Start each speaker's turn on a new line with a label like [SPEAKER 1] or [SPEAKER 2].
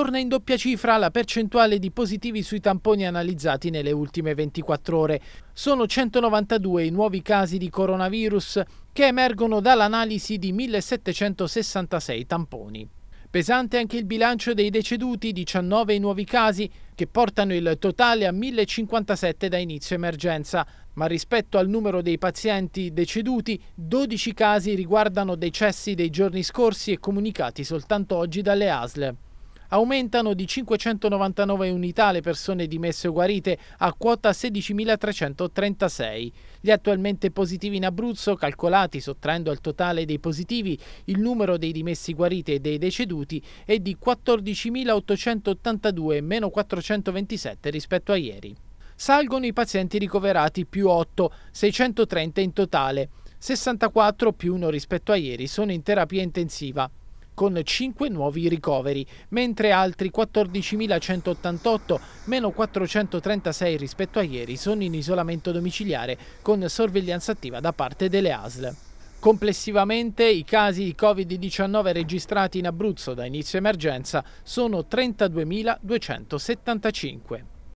[SPEAKER 1] torna in doppia cifra la percentuale di positivi sui tamponi analizzati nelle ultime 24 ore. Sono 192 i nuovi casi di coronavirus che emergono dall'analisi di 1766 tamponi. Pesante anche il bilancio dei deceduti, 19 i nuovi casi, che portano il totale a 1057 da inizio emergenza, ma rispetto al numero dei pazienti deceduti, 12 casi riguardano decessi dei giorni scorsi e comunicati soltanto oggi dalle ASL. Aumentano di 599 unità le persone dimesse o guarite a quota 16.336. Gli attualmente positivi in Abruzzo, calcolati sottraendo al totale dei positivi il numero dei dimessi guariti e dei deceduti, è di 14.882 meno 427 rispetto a ieri. Salgono i pazienti ricoverati più 8, 630 in totale. 64 più 1 rispetto a ieri sono in terapia intensiva con 5 nuovi ricoveri, mentre altri 14.188, meno 436 rispetto a ieri, sono in isolamento domiciliare con sorveglianza attiva da parte delle ASL. Complessivamente i casi di Covid-19 registrati in Abruzzo da inizio emergenza sono 32.275.